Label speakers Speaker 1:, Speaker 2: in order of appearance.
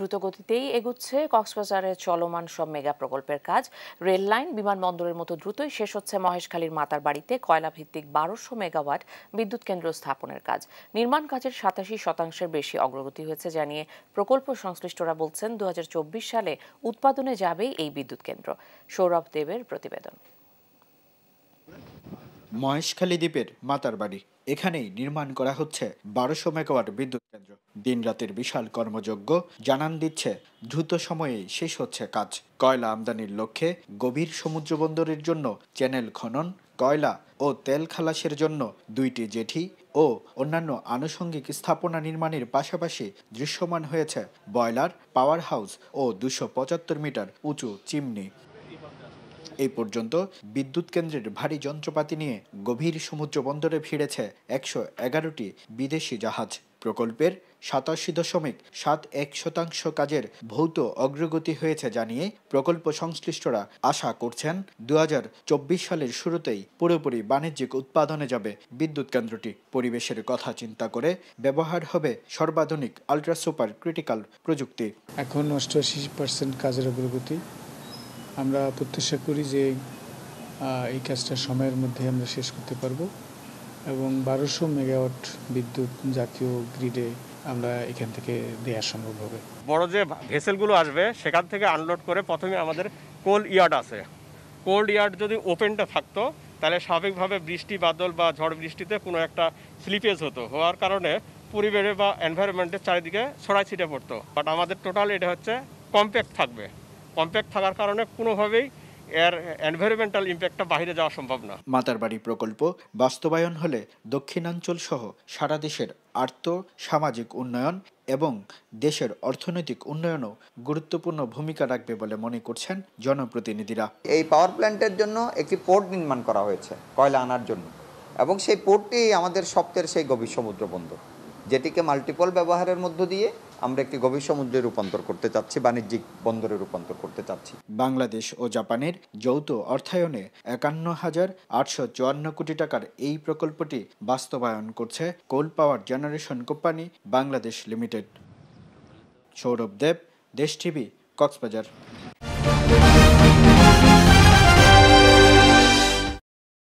Speaker 1: দ্রুতগতিতেই এগুচ্ছে কক্সবাজারের চলমান সব মেগা প্রকল্পের কাজ রেল লাইন বিমানবন্দরের মতো দ্রুতই শেষ হচ্ছে মহেশখালীর মাতার বাড়িতে কয়লাভিত্তিক বারোশো মেগাওয়াট বিদ্যুৎ কেন্দ্র স্থাপনের কাজ নির্মাণ কাজের সাতাশি শতাংশের বেশি অগ্রগতি হয়েছে জানিয়ে প্রকল্প সংশ্লিষ্টরা বলছেন দু সালে উৎপাদনে যাবে এই বিদ্যুৎ কেন্দ্র সৌরভ দেবের প্রতিবেদন
Speaker 2: মহেশখালী দ্বীপের মাতার বাড়ি এখানেই নির্মাণ করা হচ্ছে বারোশো মেগাওয়াট বিদ্যুৎ কেন্দ্র দিন রাতের বিশাল কর্মযজ্ঞ জানান দিচ্ছে দ্রুত সময়ে শেষ হচ্ছে কাজ কয়লা আমদানির লক্ষ্যে গভীর সমুদ্র বন্দরের জন্য চ্যানেল খনন কয়লা ও তেল খালাসের জন্য দুইটি জেঠি ও অন্যান্য আনুষঙ্গিক স্থাপনা নির্মাণের পাশাপাশি দৃশ্যমান হয়েছে বয়লার পাওয়ার হাউস ও দুশো মিটার উঁচু চিমনি এই পর্যন্ত বিদ্যুৎ কেন্দ্রের ভারী যন্ত্রপাতি নিয়ে গভীর সমুদ্র বন্দরে ফিরেছে একশো এগারোটি বিদেশি জাহাজ প্রকল্পের সাতাশি দশমিক সাত এক শতাংশ কাজের ভৌত অগ্রগতি হয়েছে জানিয়ে প্রকল্প সংশ্লিষ্টরা আশা করছেন দু সালের শুরুতেই পুরোপুরি বাণিজ্যিক উৎপাদনে যাবে বিদ্যুৎ কেন্দ্রটি পরিবেশের কথা চিন্তা করে ব্যবহার হবে সর্বাধুনিক আলট্রাসুপার সুপার ক্রিটিক্যাল প্রযুক্তি
Speaker 3: এখন অষ্টআশি পার্সেন্ট কাজের অগ্রগতি আমরা প্রত্যাশা করি যে এই কাজটা সময়ের মধ্যে আমরা শেষ করতে পারব এবং বারোশো মেগাওয়াট বিদ্যুৎ জাতীয় গ্রিডে আমরা এখান থেকে দেওয়া সম্ভব হবে বড়
Speaker 4: যে ভেসেলগুলো আসবে সেখান থেকে আনলোড করে প্রথমে আমাদের কোল্ড ইয়ার্ড আছে কোল্ড ইয়ার্ড যদি ওপেনটা থাকতো তাহলে স্বাভাবিকভাবে বৃষ্টি বাদল বা ঝড় বৃষ্টিতে কোনো একটা স্লিপেজ হতো হওয়ার কারণে পরিবেশে বা এনভায়রনমেন্টের চারিদিকে ছড়াই ছিটে পড়তো বাট আমাদের টোটাল এটা হচ্ছে কম্প্যাক্ট থাকবে কম্প্যাক্ট থাকার কারণে কোনোভাবেই এর এনভায়রনমেন্টাল ইম্প্যাক্টটা বাইরে যাওয়া সম্ভব না
Speaker 2: মাতারবাড়ি প্রকল্প বাস্তবায়ন হলে দক্ষিণাঞ্চল সহ সারা দেশের আর্থ সামাজিক উন্নয়ন এবং দেশের অর্থনৈতিক উন্নয়নও গুরুত্বপূর্ণ ভূমিকা রাখবে বলে মনে করছেন জনপ্রতিনিধিরা এই পাওয়ার প্ল্যান্টের জন্য একটি পোর্ট নির্মাণ করা হয়েছে কয়লা আনার জন্য এবং সেই পোর্টটি আমাদের সপ্তাহের সেই গভীর সমুদ্র বন্দর যেটিকে মাল্টিপল ব্যবহারের মধ্য দিয়ে আমরা একটি গভীর সমুদ্রে রূপান্তর করতে চাচ্ছি বাণিজ্যিক বন্দরে রূপান্তর করতে চাচ্ছি বাংলাদেশ ও জাপানের যৌথ অর্থায়নে একান্ন হাজার আটশো চুয়ান্ন কোটি টাকার এই প্রকল্পটি বাস্তবায়ন করছে coal power generation company Bangladesh limited Sourav Deb Desh TV Cox's Bazar